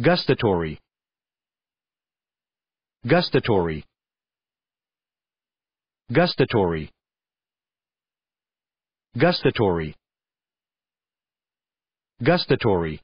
Gustatory. Gustatory. Gustatory. Gustatory. Gustatory.